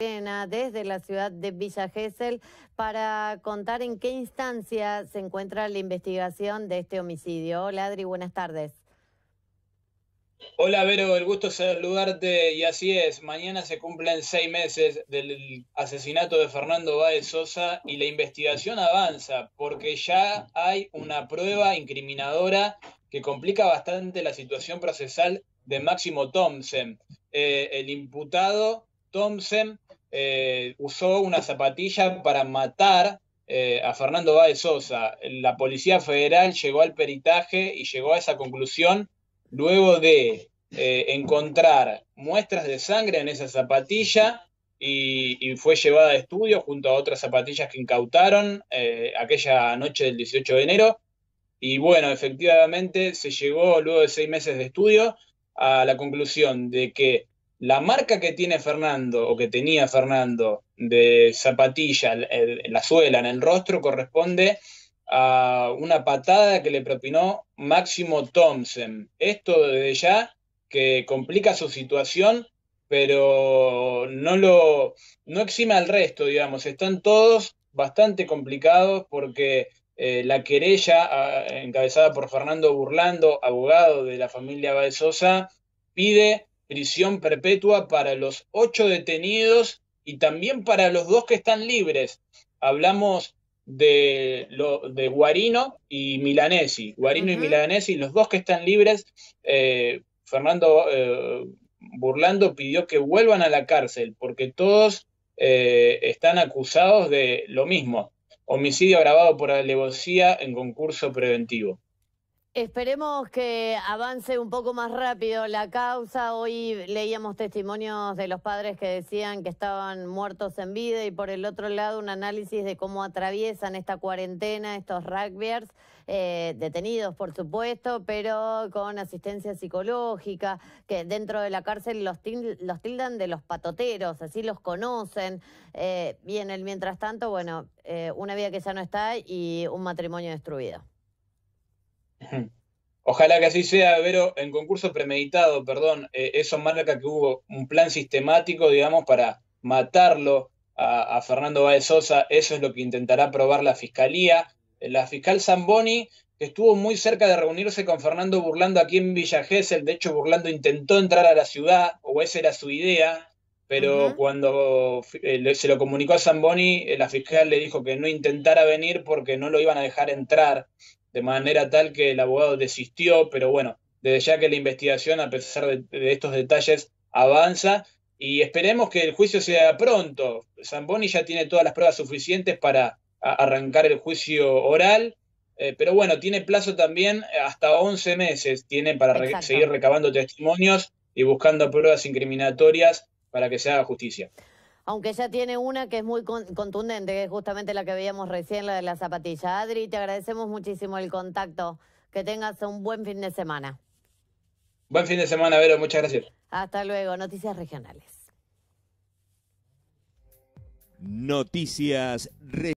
desde la ciudad de Villa Gesell para contar en qué instancia se encuentra la investigación de este homicidio. Hola Adri, buenas tardes. Hola Vero, el gusto saludarte y así es, mañana se cumplen seis meses del asesinato de Fernando Báez Sosa y la investigación avanza porque ya hay una prueba incriminadora que complica bastante la situación procesal de Máximo Thompson. Eh, el imputado Thompson eh, usó una zapatilla para matar eh, a Fernando Báez Sosa. La Policía Federal llegó al peritaje y llegó a esa conclusión luego de eh, encontrar muestras de sangre en esa zapatilla y, fue llevada a estudio junto a otras zapatillas que incautaron aquella noche del 18 de enero. Y bueno, efectivamente se llegó luego de seis meses de estudio a la conclusión de que la marca que tiene Fernando o que tenía Fernando de zapatilla, la suela en el rostro corresponde a una patada que le propinó Máximo Thompson. Esto desde ya que complica su situación, pero no lo no exime al resto, digamos. Están todos bastante complicados porque eh, la querella encabezada por Fernando Burlando, abogado de la familia Baezosa, pide prisión perpetua para los ocho detenidos y también para los dos que están libres. Hablamos de, lo, de Guarino y Milanesi. Guarino y Milanesi, los dos que están libres, eh, Fernando eh, Burlando pidió que vuelvan a la cárcel porque todos eh, están acusados de lo mismo, homicidio agravado por alevosía en concurso preventivo. Esperemos que avance un poco más rápido la causa. Hoy leíamos testimonios de los padres que decían que estaban muertos en vida y por el otro lado un análisis de cómo atraviesan esta cuarentena estos rugbyers, eh, detenidos por supuesto, pero con asistencia psicológica, que dentro de la cárcel los, tildan de los patoteros, así los conocen. Eh, y en el mientras tanto, bueno, eh, una vida que ya no está y un matrimonio destruido. Ojalá que así sea, Vero, en concurso premeditado, perdón, eh, eso marca que hubo un plan sistemático, digamos, para matarlo a, Fernando Baez Sosa, eso es lo que intentará probar la fiscalía. Eh, la fiscal Zamboni, que estuvo muy cerca de reunirse con Fernando Burlando aquí en Villa Gesell, de hecho Burlando intentó entrar a la ciudad, o esa era su idea, pero cuando eh, se lo comunicó a Zamboni, la fiscal le dijo que no intentara venir porque no lo iban a dejar entrar de manera tal que el abogado desistió, pero bueno, desde ya que la investigación, a pesar de, estos detalles, avanza y esperemos que el juicio sea pronto. Zamboni ya tiene todas las pruebas suficientes para arrancar el juicio oral, eh, pero bueno, tiene plazo también hasta 11 meses, tiene para seguir recabando testimonios y buscando pruebas incriminatorias para que se haga justicia aunque ya tiene una que es muy contundente, que es justamente la que veíamos recién, la de la zapatilla. Adri, te agradecemos muchísimo el contacto. Que tengas un buen fin de semana. Buen fin de semana, Vero. Muchas gracias. Hasta luego. Noticias regionales. Noticias regionales.